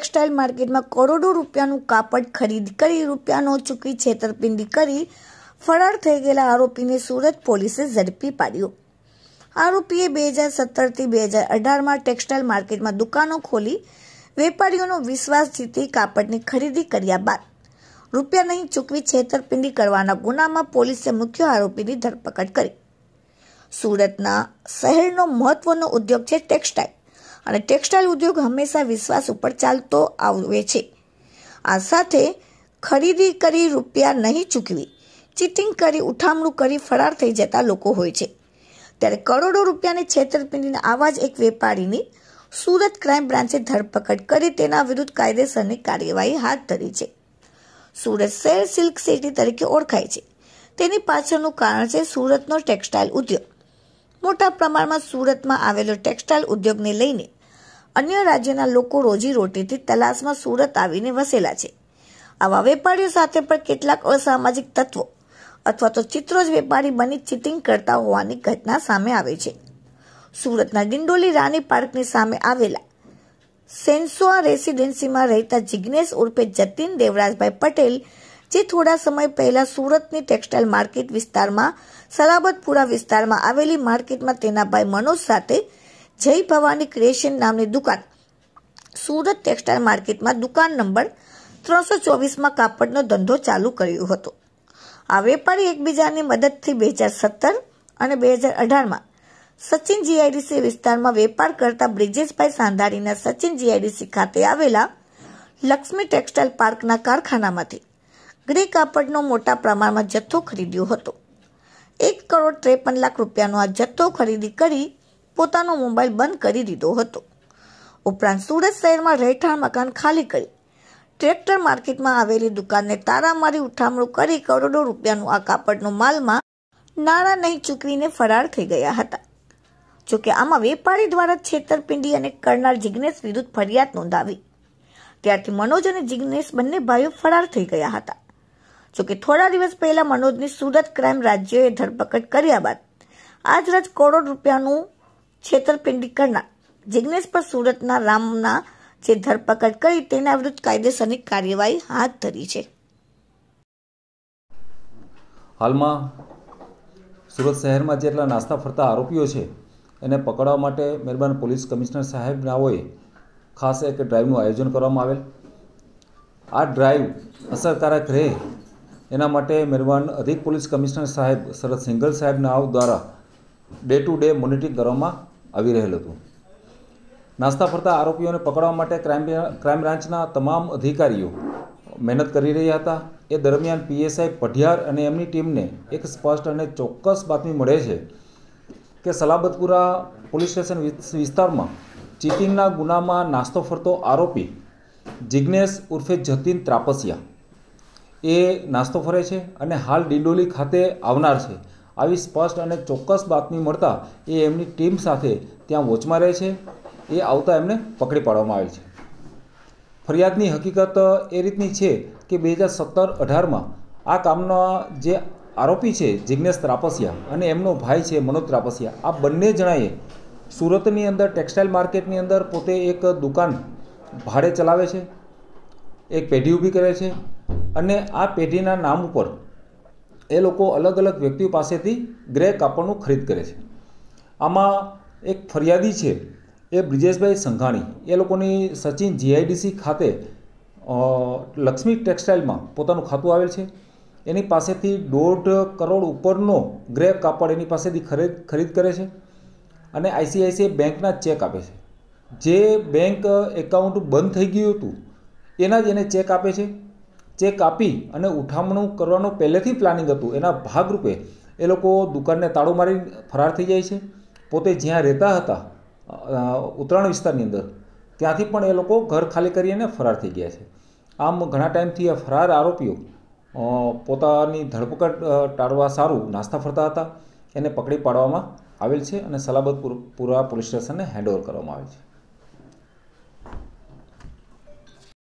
textile માર્કેટમાં કરોડો રૂપિયાનું કાપડ ખરીદ કરી રૂપિયાનો ચૂકી છેતરપિંડી કરી ફરાર થઈ ગયેલા આરોપીને સુરત પોલીસે ઝડપી પાડ્યો આરોપીએ બે હજાર સત્તરથી બે હજાર અઢારમાં ટેક્સટાઇલ માર્કેટમાં દુકાનો ખોલી વેપારીઓનો વિશ્વાસ જીતી કાપડની ખરીદી કર્યા બાદ રૂપિયા નહીં ચૂકવી છેતરપિંડી કરવાના ગુનામાં પોલીસે મુખ્ય આરોપીની ધરપકડ કરી સુરતના શહેરનો મહત્વનો ઉદ્યોગ છે ટેક્સટાઇલ અને ટેક્સટાઇલ ઉદ્યોગ હંમેશા વિશ્વાસ ઉપર ચાલતો આવે છે આ સાથે ખરીદી કરી રૂપિયા નહીં ચૂકવી ચીટિંગ કરી ઉઠામણું કરી ફરાર થઈ જતા લોકો હોય છે ત્યારે કરોડો રૂપિયાની છેતરપિંડીના આવા જ એક વેપારીની સુરત ક્રાઇમ બ્રાન્ચે ધરપકડ કરી તેના વિરુદ્ધ કાયદેસરની કાર્યવાહી હાથ ધરી છે સુરત શહેર સિલ્ક સિટી તરીકે ઓળખાય છે તેની પાછળનું કારણ છે સુરતનો ટેક્સટાઇલ ઉદ્યોગ મોટા પ્રમાણમાં સુરતમાં આવેલો ટેક્સટાઇલ ઉદ્યોગને લઈને અન્ય રાજ્યના લોકો રોજીરોટીથી તલાશમાં સુરત આવીને વસેલા છે આવા વેપારીઓ સાથે પણ કેટલાક અસામાજિક તત્વો અથવા તો ચિત્રો જ વેપારી બની ચીટિંગ કરતા હોવાની ઘટના સામે આવે છે સુરતના ડિંડોલી રાની પાર્કની સામે આવેલા સેન્સોઆ રેસિડેન્સીમાં રહેતા જિગ્નેશ ઉર્ફે જતીન દેવરાજભાઈ પટેલ જે થોડા સમય પહેલા સુરતની ટેક્સટાઇલ માર્કેટ વિસ્તારમાં સલાબતપુરા વિસ્તારમાં આવેલી માર્કેટમાં તેના ભાઈ મનોજ સાથે જય ભવાની ક્રિએશન નામની દુકાન સુરત ટેક્સટાઇલ માર્કેટમાં દુકાન નંબર ત્રણસો ચોવીસમાં કાપડનો ધંધો ચાલુ કર્યો હતો આ વેપારી એકબીજાની મદદથી બે હજાર સત્તર અને બે હજાર અઢારમાં સચિન જીઆઈડીસી વિસ્તારમાં વેપાર કરતા બ્રિજેશભાઈ સાંધાણીના સચિન જીઆઈડીસી ખાતે આવેલા લક્ષ્મી ટેક્સટાઇલ પાર્કના કારખાનામાંથી ગ્રે કાપડનો મોટા પ્રમાણમાં જથ્થો ખરીદ્યો હતો એક કરોડ ત્રેપન લાખ રૂપિયાનો આ જથ્થો ખરીદી કરી પોતાનો મોબાઈલ બંધ કરી દીધો હતો ઉપરાંત સુરત શહેરમાં રહેઠાણ મકાન ખાલી કરી ટ્રેક્ટર માર્કેટમાં આવેલી દુકાનને તારા મારી ઉઠામણું કરી કરોડો રૂપિયાનું આ કાપડનો માલમાં નાણાં નહીં ચૂકવીને ફરાર થઈ ગયા હતા જોકે આમાં વેપારી દ્વારા છેતરપિંડી અને કરનાર જિજ્ઞેશ વિરુદ્ધ ફરિયાદ નોંધાવી ત્યારથી મનોજ અને જિજ્ઞેશ બંને ભાઈઓ ફરાર થઈ ગયા હતા જોકે થોડા દિવસ પહેલા મનોજની સુરત ક્રાઇમ રાજ્યએ ધરપકડ કર્યા બાદ આજ રાત કરોડ રૂપિયાનું છેતરપિંડી કરનાર જિગ્નેશ પર સુરતના રામના જે ધરપકડ કરી તેના વિરુદ્ધ કાયદેસરની કાર્યવાહી હાથ ધરી છે હાલમાં સુરત શહેરમાં જેટલા નાસ્તા ફરતા આરોપીઓ છે એને પકડવા માટે મહેરબાન પોલીસ કમિશનર સાહેબના હોય ખાસ એક ડ્રાઈવનું આયોજન કરવામાં આવેલ આ ડ્રાઈવ અસરકારક રહે એના માટે મહેરબાન અધિક પોલીસ કમિશનર સાહેબ શરદ સિંઘલ સાહેબના આવ દ્વારા ડે ટુ ડે મોનિટરિંગ કરવામાં આવી રહેલું હતું નાસ્તા ફરતા આરોપીઓને પકડવા માટે ક્રાઇમ ક્રાઇમ બ્રાન્ચના તમામ અધિકારીઓ મહેનત કરી રહ્યા હતા એ દરમિયાન પીએસઆઈ પઢિયાર અને એમની ટીમને એક સ્પષ્ટ અને ચોક્કસ બાતમી મળે છે કે સલાબતપુરા પોલીસ સ્ટેશન વિસ્તારમાં ચીટિંગના ગુનામાં નાસ્તો ફરતો આરોપી જિજ્ઞેશ ઉર્ફે જતીન ત્રાપસિયા એ નાસ્તો ફરે છે અને હાલ ડિંડોલી ખાતે આવનાર છે આવી સ્પષ્ટ અને ચોક્કસ બાતમી મળતા એ એમની ટીમ સાથે ત્યાં વોચમાં રહે છે એ આવતા એમને પકડી પાડવામાં આવી છે ફરિયાદની હકીકત એ રીતની છે કે બે હજાર સત્તર અઢારમાં આ કામના જે આરોપી છે જિજ્ઞેશ ત્રાપસિયા અને એમનો ભાઈ છે મનોજ ત્રાપસિયા આ બંને જણાએ સુરતની અંદર ટેક્સટાઇલ માર્કેટની અંદર પોતે એક દુકાન ભાડે ચલાવે છે એક પેઢી ઊભી કરે છે અને આ પેઢીના નામ ઉપર એ લોકો અલગ અલગ વ્યક્તિઓ પાસેથી ગ્રે કાપડનું ખરીદ કરે છે આમાં એક ફરિયાદી છે એ બ્રિજેશભાઈ સંઘાણી એ લોકોની સચિન જીઆઈડીસી ખાતે લક્ષ્મી ટેક્સટાઇલમાં પોતાનું ખાતું આવેલ છે એની પાસેથી દોઢ કરોડ ઉપરનો ગ્રે કાપડ એની પાસેથી ખરીદ ખરીદ કરે છે અને આઈસીઆઈસીઆઈ બેંકના ચેક આપે છે જે બેંક એકાઉન્ટ બંધ થઈ ગયું હતું એના જ એને ચેક આપે છે ચેક કાપી અને ઉઠામણું કરવાનું પહેલેથી પ્લાનિંગ હતું એના ભાગરૂપે એ લોકો દુકાનને તાળું મારી ફરાર થઈ જાય છે પોતે જ્યાં રહેતા હતા ઉત્તરાયણ વિસ્તારની અંદર ત્યાંથી પણ એ લોકો ઘર ખાલી કરી અને ફરાર થઈ ગયા છે આમ ઘણા ટાઈમથી આ ફરાર આરોપીઓ પોતાની ધરપકડ ટાળવા સારું નાસ્તા ફરતા હતા એને પકડી પાડવામાં આવેલ છે અને સલાબત પૂરા પોલીસ સ્ટેશનને હેન્ડઓવર કરવામાં આવે છે